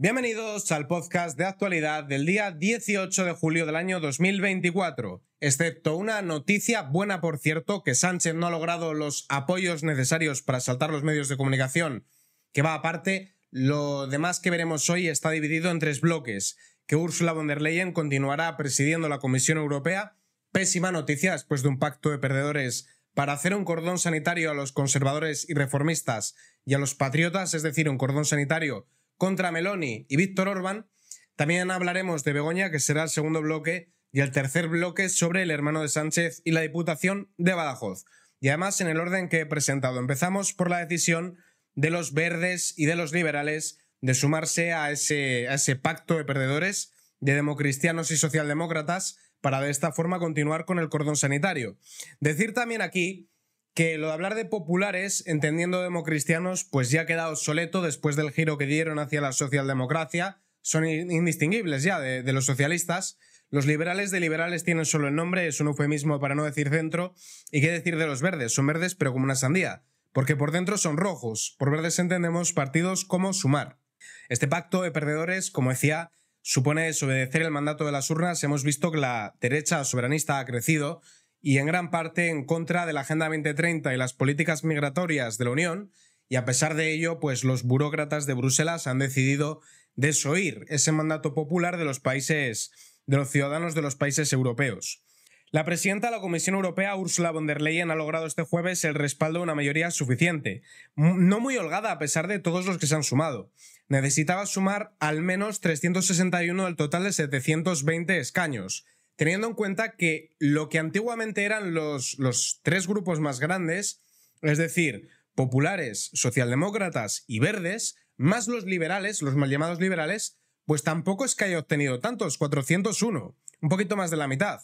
Bienvenidos al podcast de actualidad del día 18 de julio del año 2024. Excepto una noticia buena, por cierto, que Sánchez no ha logrado los apoyos necesarios para saltar los medios de comunicación, que va aparte, lo demás que veremos hoy está dividido en tres bloques, que Ursula von der Leyen continuará presidiendo la Comisión Europea, pésima noticia después de un pacto de perdedores para hacer un cordón sanitario a los conservadores y reformistas y a los patriotas, es decir, un cordón sanitario contra Meloni y Víctor Orbán, También hablaremos de Begoña, que será el segundo bloque, y el tercer bloque sobre el hermano de Sánchez y la Diputación de Badajoz. Y además en el orden que he presentado. Empezamos por la decisión de los verdes y de los liberales de sumarse a ese, a ese pacto de perdedores de democristianos y socialdemócratas para de esta forma continuar con el cordón sanitario. Decir también aquí que lo de hablar de populares, entendiendo democristianos, pues ya ha quedado obsoleto después del giro que dieron hacia la socialdemocracia. Son indistinguibles ya de, de los socialistas. Los liberales de liberales tienen solo el nombre, es un eufemismo para no decir centro. ¿Y qué decir de los verdes? Son verdes pero como una sandía, porque por dentro son rojos. Por verdes entendemos partidos como Sumar. Este pacto de perdedores, como decía, supone desobedecer el mandato de las urnas. Hemos visto que la derecha soberanista ha crecido y en gran parte en contra de la Agenda 2030 y las políticas migratorias de la Unión, y a pesar de ello, pues los burócratas de Bruselas han decidido desoír ese mandato popular de los países de los ciudadanos de los países europeos. La presidenta de la Comisión Europea, Ursula von der Leyen, ha logrado este jueves el respaldo de una mayoría suficiente, no muy holgada a pesar de todos los que se han sumado. Necesitaba sumar al menos 361 del total de 720 escaños, teniendo en cuenta que lo que antiguamente eran los, tres grupos más grandes, es decir, populares, socialdemócratas y verdes, más los liberales, los mal llamados liberales, pues tampoco es que haya obtenido tantos, 401, un poquito más de la mitad.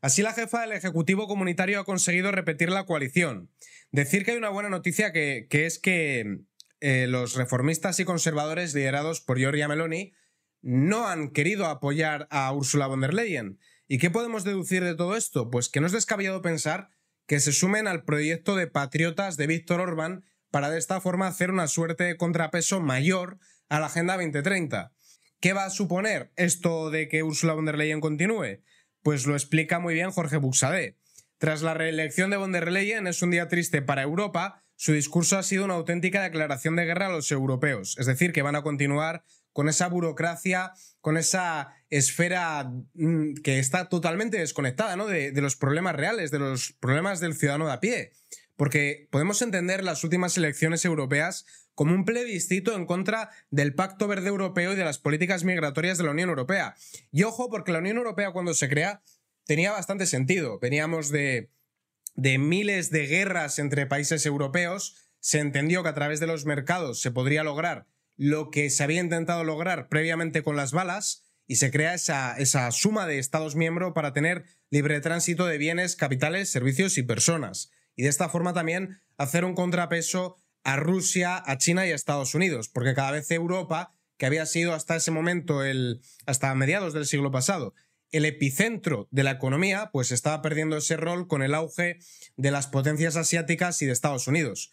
Así la jefa del Ejecutivo Comunitario ha conseguido repetir la coalición. Decir que hay una buena noticia que, es que eh, los reformistas y conservadores liderados por Giorgia Meloni no han querido apoyar a Ursula von der Leyen, ¿Y qué podemos deducir de todo esto? Pues que no es descabellado pensar que se sumen al proyecto de patriotas de Víctor Orbán para de esta forma hacer una suerte de contrapeso mayor a la Agenda 2030. ¿Qué va a suponer esto de que Ursula von der Leyen continúe? Pues lo explica muy bien Jorge Buxadé. Tras la reelección de von der Leyen es un día triste para Europa, su discurso ha sido una auténtica declaración de guerra a los europeos, es decir, que van a continuar con esa burocracia, con esa esfera mm, que está totalmente desconectada ¿no? de, los problemas reales, de los problemas del ciudadano de a pie. Porque podemos entender las últimas elecciones europeas como un plebiscito en contra del Pacto Verde Europeo y de las políticas migratorias de la Unión Europea. Y ojo, porque la Unión Europea cuando se crea tenía bastante sentido. Veníamos de, de miles de guerras entre países europeos, se entendió que a través de los mercados se podría lograr lo que se había intentado lograr previamente con las balas y se crea esa, suma de Estados miembros para tener libre tránsito de bienes, capitales, servicios y personas. Y de esta forma también hacer un contrapeso a Rusia, a China y a Estados Unidos, porque cada vez Europa, que había sido hasta ese momento, el, hasta mediados del siglo pasado, el epicentro de la economía, pues estaba perdiendo ese rol con el auge de las potencias asiáticas y de Estados Unidos.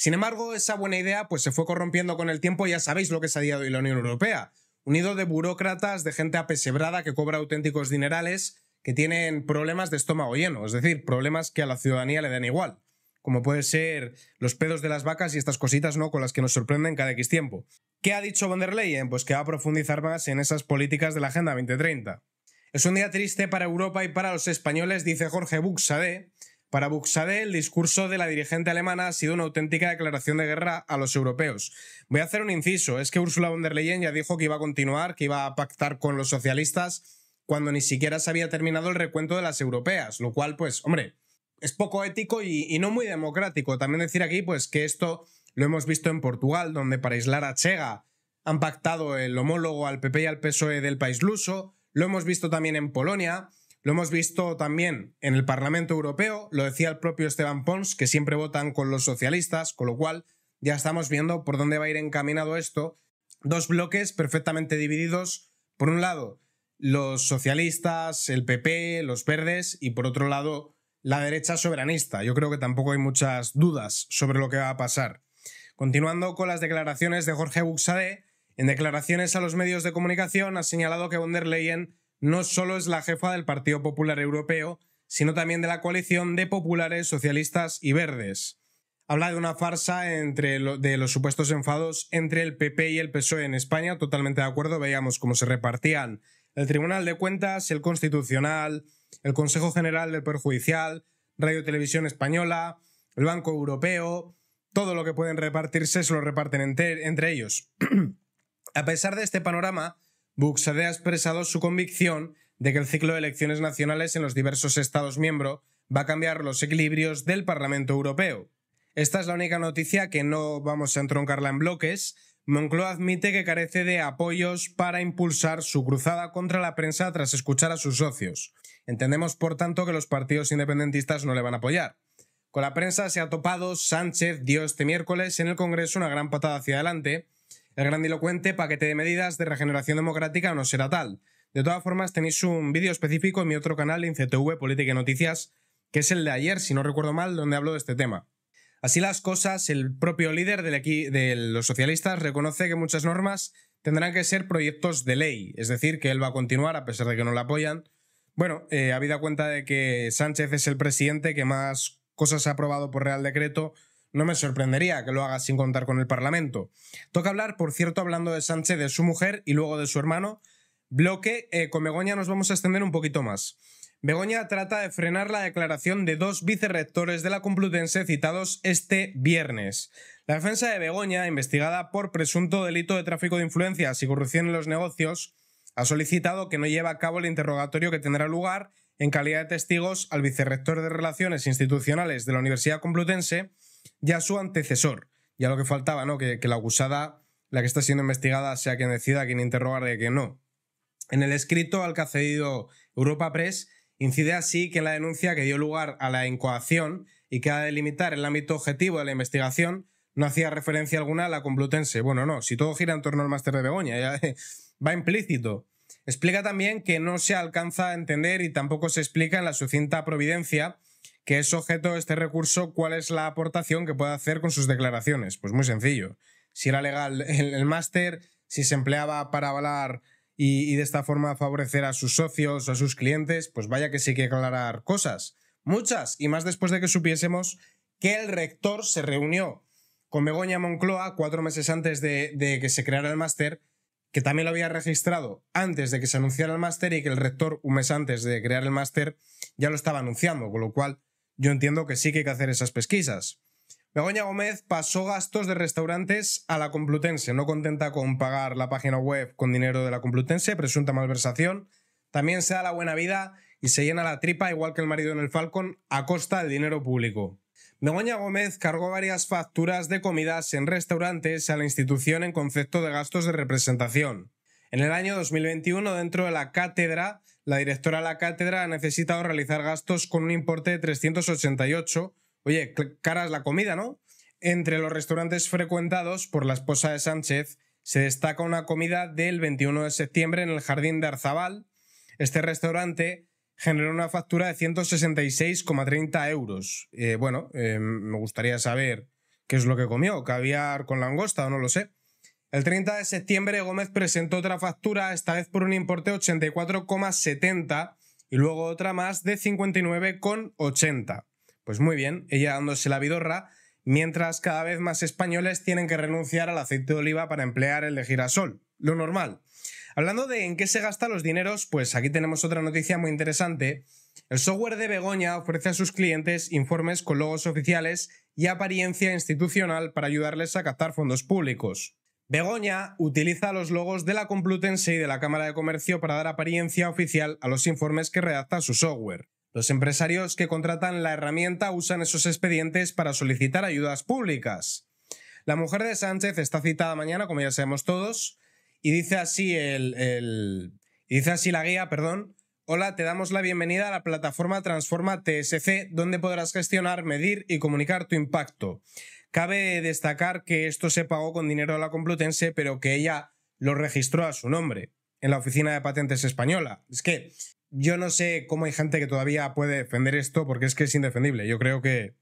Sin embargo, esa buena idea pues, se fue corrompiendo con el tiempo y ya sabéis lo que se ha día de hoy la Unión Europea. Unido de burócratas, de gente apesebrada que cobra auténticos dinerales, que tienen problemas de estómago lleno, es decir, problemas que a la ciudadanía le dan igual como pueden ser los pedos de las vacas y estas cositas, ¿no? Con las que nos sorprenden cada X tiempo. ¿Qué ha dicho von der Leyen? Pues que va a profundizar más en esas políticas de la Agenda 2030. Es un día triste para Europa y para los españoles, dice Jorge Buxade, para Buxade el discurso de la dirigente alemana ha sido una auténtica declaración de guerra a los europeos. Voy a hacer un inciso, es que Ursula von der Leyen ya dijo que iba a continuar, que iba a pactar con los socialistas cuando ni siquiera se había terminado el recuento de las europeas, lo cual, pues, hombre, es poco ético y, no muy democrático. También decir aquí, pues, que esto lo hemos visto en Portugal, donde para aislar a Chega han pactado el homólogo al PP y al PSOE del país luso, lo hemos visto también en Polonia, lo hemos visto también en el Parlamento Europeo, lo decía el propio Esteban Pons, que siempre votan con los socialistas, con lo cual ya estamos viendo por dónde va a ir encaminado esto. Dos bloques perfectamente divididos, por un lado los socialistas, el PP, los verdes y por otro lado la derecha soberanista. Yo creo que tampoco hay muchas dudas sobre lo que va a pasar. Continuando con las declaraciones de Jorge Buxadé, en declaraciones a los medios de comunicación ha señalado que von der Leyen no solo es la jefa del Partido Popular Europeo, sino también de la coalición de populares, socialistas y verdes. Habla de una farsa entre de los supuestos enfados entre el PP y el PSOE en España, totalmente de acuerdo, veíamos cómo se repartían el Tribunal de Cuentas, el Constitucional, el Consejo General del Perjudicial... Radio Televisión Española, el Banco Europeo, todo lo que pueden repartirse se lo reparten entre ellos. A pesar de este panorama, Buxade ha expresado su convicción de que el ciclo de elecciones nacionales en los diversos Estados miembros va a cambiar los equilibrios del Parlamento Europeo. Esta es la única noticia que no vamos a entroncarla en bloques. Moncloa admite que carece de apoyos para impulsar su cruzada contra la prensa tras escuchar a sus socios. Entendemos, por tanto, que los partidos independentistas no le van a apoyar. Con la prensa se ha topado, Sánchez dio este miércoles en el Congreso una gran patada hacia adelante el grandilocuente paquete de medidas de regeneración democrática no será tal. De todas formas, tenéis un vídeo específico en mi otro canal, en CTV Política y Noticias, que es el de ayer, si no recuerdo mal, donde hablo de este tema. Así las cosas, el propio líder de los socialistas reconoce que muchas normas tendrán que ser proyectos de ley, es decir, que él va a continuar a pesar de que no la apoyan. Bueno, eh, habida cuenta de que Sánchez es el presidente que más cosas ha aprobado por Real Decreto, no me sorprendería que lo haga sin contar con el Parlamento. Toca hablar, por cierto, hablando de Sánchez, de su mujer y luego de su hermano. Bloque, eh, con Begoña nos vamos a extender un poquito más. Begoña trata de frenar la declaración de dos vicerrectores de la Complutense citados este viernes. La defensa de Begoña, investigada por presunto delito de tráfico de influencias y corrupción en los negocios, ha solicitado que no lleve a cabo el interrogatorio que tendrá lugar en calidad de testigos al vicerrector de Relaciones Institucionales de la Universidad Complutense ya su antecesor. Ya lo que faltaba, ¿no? Que, la acusada, la que está siendo investigada, sea quien decida quien interrogar de que no. En el escrito al que ha cedido Europa Press, incide así que la denuncia que dio lugar a la incoación y que ha de limitar el ámbito objetivo de la investigación no hacía referencia alguna a la Complutense. Bueno, no, si todo gira en torno al máster de Begoña, ya va implícito. Explica también que no se alcanza a entender y tampoco se explica en la sucinta providencia que es objeto de este recurso, ¿cuál es la aportación que puede hacer con sus declaraciones? Pues muy sencillo. Si era legal el, máster, si se empleaba para avalar y, de esta forma favorecer a sus socios o a sus clientes, pues vaya que sí que aclarar cosas. Muchas, y más después de que supiésemos que el rector se reunió con Begoña Moncloa cuatro meses antes de que se creara el máster, que también lo había registrado antes de que se anunciara el máster y que el rector, un mes antes de crear el máster, ya lo estaba anunciando, con lo cual yo entiendo que sí que hay que hacer esas pesquisas. Begoña Gómez pasó gastos de restaurantes a la Complutense, no contenta con pagar la página web con dinero de la Complutense, presunta malversación. También se da la buena vida y se llena la tripa, igual que el marido en el Falcon, a costa del dinero público. Begoña Gómez cargó varias facturas de comidas en restaurantes a la institución en concepto de gastos de representación. En el año 2021, dentro de la cátedra, la directora de la cátedra ha necesitado realizar gastos con un importe de 388. Oye, cara es la comida, ¿no? Entre los restaurantes frecuentados por la esposa de Sánchez se destaca una comida del 21 de septiembre en el Jardín de Arzabal. Este restaurante generó una factura de 166,30 euros. Eh, bueno, eh, me gustaría saber qué es lo que comió, caviar con langosta o no lo sé. El 30 de septiembre Gómez presentó otra factura, esta vez por un importe de 84,70 y luego otra más de 59,80. Pues muy bien, ella dándose la vidorra, mientras cada vez más españoles tienen que renunciar al aceite de oliva para emplear el de girasol, lo normal. Hablando de en qué se gastan los dineros, pues aquí tenemos otra noticia muy interesante. El software de Begoña ofrece a sus clientes informes con logos oficiales y apariencia institucional para ayudarles a captar fondos públicos. Begoña utiliza los logos de la Complutense y de la Cámara de Comercio para dar apariencia oficial a los informes que redacta su software. Los empresarios que contratan la herramienta usan esos expedientes para solicitar ayudas públicas. La mujer de Sánchez está citada mañana, como ya sabemos todos, y dice así el, dice así la guía, perdón. Hola, te damos la bienvenida a la plataforma Transforma TSC, donde podrás gestionar, medir y comunicar tu impacto. Cabe destacar que esto se pagó con dinero de la Complutense, pero que ella lo registró a su nombre en la Oficina de Patentes Española. Es que yo no sé cómo hay gente que todavía puede defender esto porque es que es indefendible. Yo creo que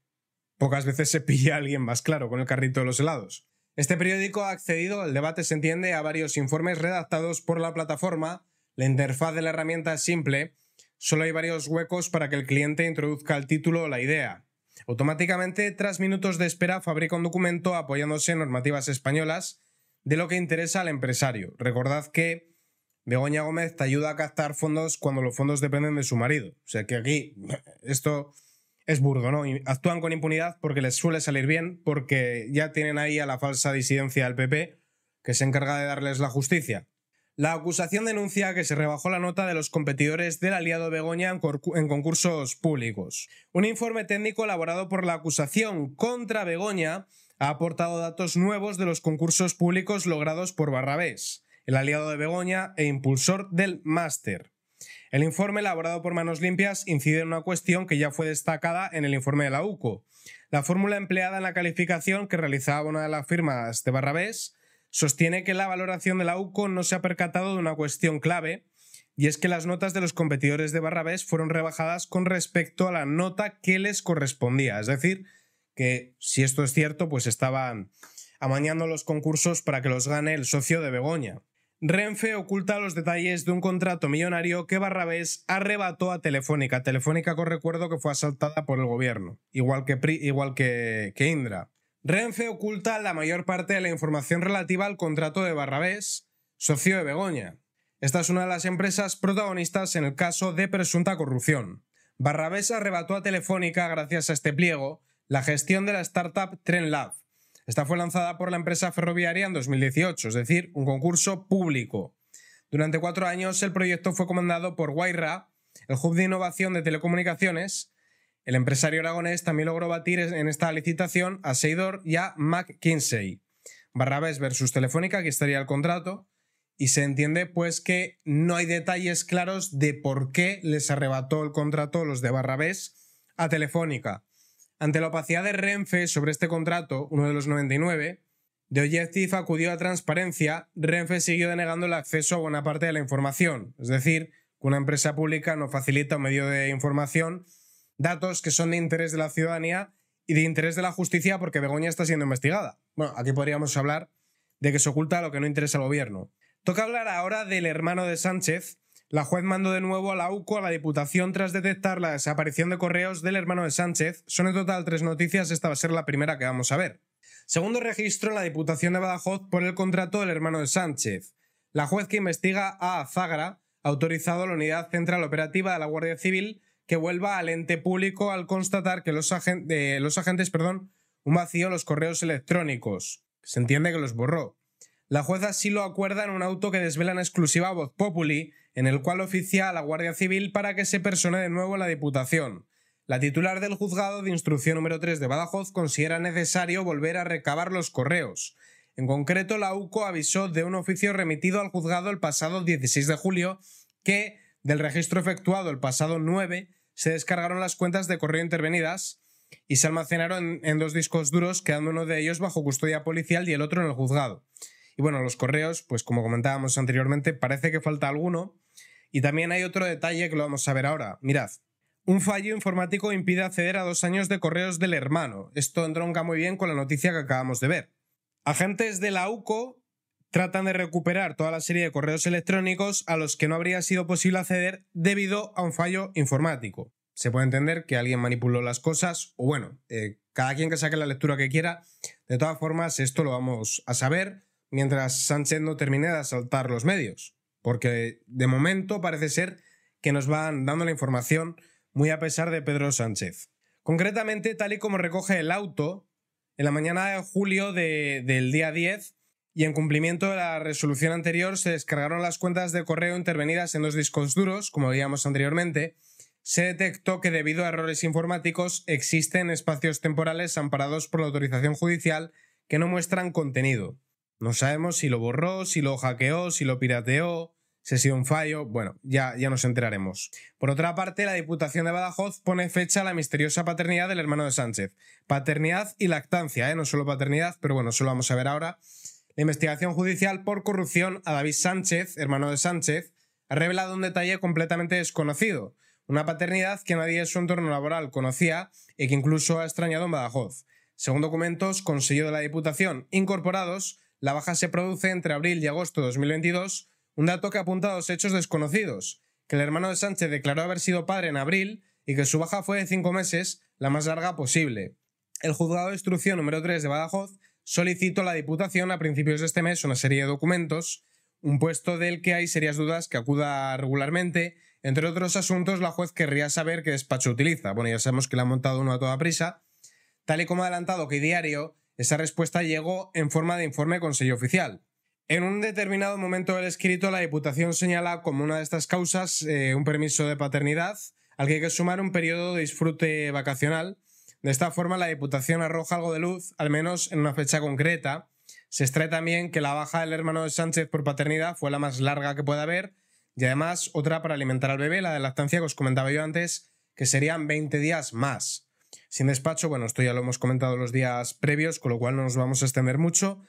pocas veces se pilla a alguien más claro con el carrito de los helados. Este periódico ha accedido, el debate se entiende, a varios informes redactados por la plataforma. La interfaz de la herramienta es simple, solo hay varios huecos para que el cliente introduzca el título o la idea. Automáticamente, tras minutos de espera, fabrica un documento apoyándose en normativas españolas de lo que interesa al empresario. Recordad que Begoña Gómez te ayuda a captar fondos cuando los fondos dependen de su marido. O sea que aquí esto es burdo, ¿no? Actúan con impunidad porque les suele salir bien, porque ya tienen ahí a la falsa disidencia del PP que se encarga de darles la justicia. La acusación denuncia que se rebajó la nota de los competidores del aliado Begoña en, concursos públicos. Un informe técnico elaborado por la acusación contra Begoña ha aportado datos nuevos de los concursos públicos logrados por Barrabés, el aliado de Begoña e impulsor del máster. El informe elaborado por Manos Limpias incide en una cuestión que ya fue destacada en el informe de la UCO. La fórmula empleada en la calificación que realizaba una de las firmas de Barrabés Sostiene que la valoración de la UCO no se ha percatado de una cuestión clave, y es que las notas de los competidores de Barrabés fueron rebajadas con respecto a la nota que les correspondía. Es decir, que si esto es cierto, pues estaban amañando los concursos para que los gane el socio de Begoña. Renfe oculta los detalles de un contrato millonario que Barrabés arrebató a Telefónica. Telefónica, con recuerdo, que fue asaltada por el gobierno, igual que, igual que, que Indra. Renfe oculta la mayor parte de la información relativa al contrato de Barrabés, socio de Begoña. Esta es una de las empresas protagonistas en el caso de presunta corrupción. Barrabés arrebató a Telefónica, gracias a este pliego, la gestión de la startup TrenLab. Esta fue lanzada por la empresa ferroviaria en 2018, es decir, un concurso público. Durante cuatro años el proyecto fue comandado por Guaira, el hub de innovación de telecomunicaciones, el empresario aragonés también logró batir en esta licitación a Seidor y a McKinsey. Barrabés versus Telefónica, que estaría el contrato, y se entiende pues que no hay detalles claros de por qué les arrebató el contrato los de Barrabés a Telefónica. Ante la opacidad de Renfe sobre este contrato, uno de los 99, de Objective acudió a transparencia, Renfe siguió denegando el acceso a buena parte de la información, es decir, que una empresa pública no facilita un medio de información datos que son de interés de la ciudadanía y de interés de la justicia porque Begoña está siendo investigada. Bueno, aquí podríamos hablar de que se oculta lo que no interesa al gobierno. Toca hablar ahora del hermano de Sánchez. La juez mandó de nuevo a la UCO a la Diputación tras detectar la desaparición de correos del hermano de Sánchez. Son en total tres noticias, esta va a ser la primera que vamos a ver. Segundo registro en la Diputación de Badajoz por el contrato del hermano de Sánchez. La juez que investiga a Zagra, autorizado a la Unidad Central Operativa de la Guardia Civil que vuelva al ente público al constatar que los, eh, los agentes perdón, un vacío los correos electrónicos. Se entiende que los borró. La jueza sí lo acuerda en un auto que desvela en exclusiva Voz Populi, en el cual oficia a la Guardia Civil para que se persone de nuevo la Diputación. La titular del juzgado de instrucción número 3 de Badajoz considera necesario volver a recabar los correos. En concreto, la UCO avisó de un oficio remitido al juzgado el pasado 16 de julio que, del registro efectuado el pasado 9, se descargaron las cuentas de correo intervenidas y se almacenaron en dos discos duros, quedando uno de ellos bajo custodia policial y el otro en el juzgado. Y bueno, los correos, pues como comentábamos anteriormente, parece que falta alguno. Y también hay otro detalle que lo vamos a ver ahora. Mirad, un fallo informático impide acceder a dos años de correos del hermano. Esto entronca muy bien con la noticia que acabamos de ver. Agentes de la UCO tratan de recuperar toda la serie de correos electrónicos a los que no habría sido posible acceder debido a un fallo informático. Se puede entender que alguien manipuló las cosas, o bueno, eh, cada quien que saque la lectura que quiera. De todas formas, esto lo vamos a saber mientras Sánchez no termine de asaltar los medios, porque de momento parece ser que nos van dando la información muy a pesar de Pedro Sánchez. Concretamente, tal y como recoge el auto, en la mañana de julio del día 10, y en cumplimiento de la resolución anterior se descargaron las cuentas de correo intervenidas en dos discos duros, como veíamos anteriormente, se detectó que debido a errores informáticos existen espacios temporales amparados por la autorización judicial que no muestran contenido. No sabemos si lo borró, si lo hackeó, si lo pirateó, si ha sido un fallo, bueno, ya, ya nos enteraremos. Por otra parte, la Diputación de Badajoz pone fecha a la misteriosa paternidad del hermano de Sánchez. Paternidad y lactancia, ¿eh? no solo paternidad, pero bueno, eso lo vamos a ver ahora. La investigación judicial por corrupción a David Sánchez, hermano de Sánchez, ha revelado un detalle completamente desconocido, una paternidad que nadie en su entorno laboral conocía y que incluso ha extrañado en Badajoz. Según documentos conseguidos de la Diputación incorporados, la baja se produce entre abril y agosto de 2022, un dato que apunta a dos hechos desconocidos, que el hermano de Sánchez declaró haber sido padre en abril y que su baja fue de cinco meses, la más larga posible. El juzgado de instrucción número 3 de Badajoz Solicito a la Diputación a principios de este mes una serie de documentos, un puesto del que hay serias dudas que acuda regularmente. Entre otros asuntos, la juez querría saber qué despacho utiliza. Bueno, ya sabemos que le ha montado uno a toda prisa. Tal y como ha adelantado que diario, esa respuesta llegó en forma de informe con sello oficial. En un determinado momento del escrito, la Diputación señala como una de estas causas eh, un permiso de paternidad, al que hay que sumar un periodo de disfrute vacacional, de esta forma, la Diputación arroja algo de luz, al menos en una fecha concreta. Se extrae también que la baja del hermano de Sánchez por paternidad fue la más larga que pueda haber, y además otra para alimentar al bebé, la de lactancia que os comentaba yo antes, que serían 20 días más. Sin despacho, bueno, esto ya lo hemos comentado los días previos, con lo cual no nos vamos a extender mucho.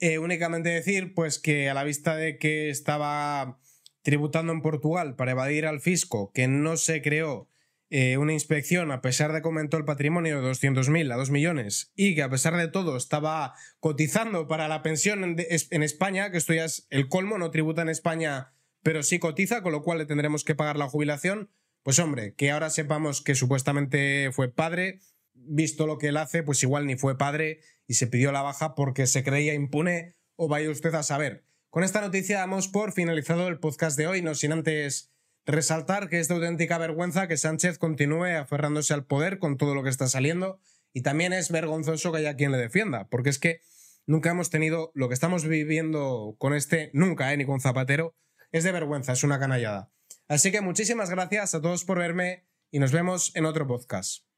Eh, únicamente decir, pues que a la vista de que estaba tributando en Portugal para evadir al fisco, que no se creó eh, una inspección, a pesar de que aumentó el patrimonio de 200.000 a 2 millones y que a pesar de todo estaba cotizando para la pensión en, en, España, que esto ya es el colmo, no tributa en España, pero sí cotiza, con lo cual le tendremos que pagar la jubilación, pues hombre, que ahora sepamos que supuestamente fue padre, visto lo que él hace, pues igual ni fue padre y se pidió la baja porque se creía impune o vaya usted a saber. Con esta noticia damos por finalizado el podcast de hoy, no sin antes Resaltar que es de auténtica vergüenza que Sánchez continúe aferrándose al poder con todo lo que está saliendo y también es vergonzoso que haya quien le defienda, porque es que nunca hemos tenido lo que estamos viviendo con este, nunca, eh, ni con Zapatero, es de vergüenza, es una canallada. Así que muchísimas gracias a todos por verme y nos vemos en otro podcast.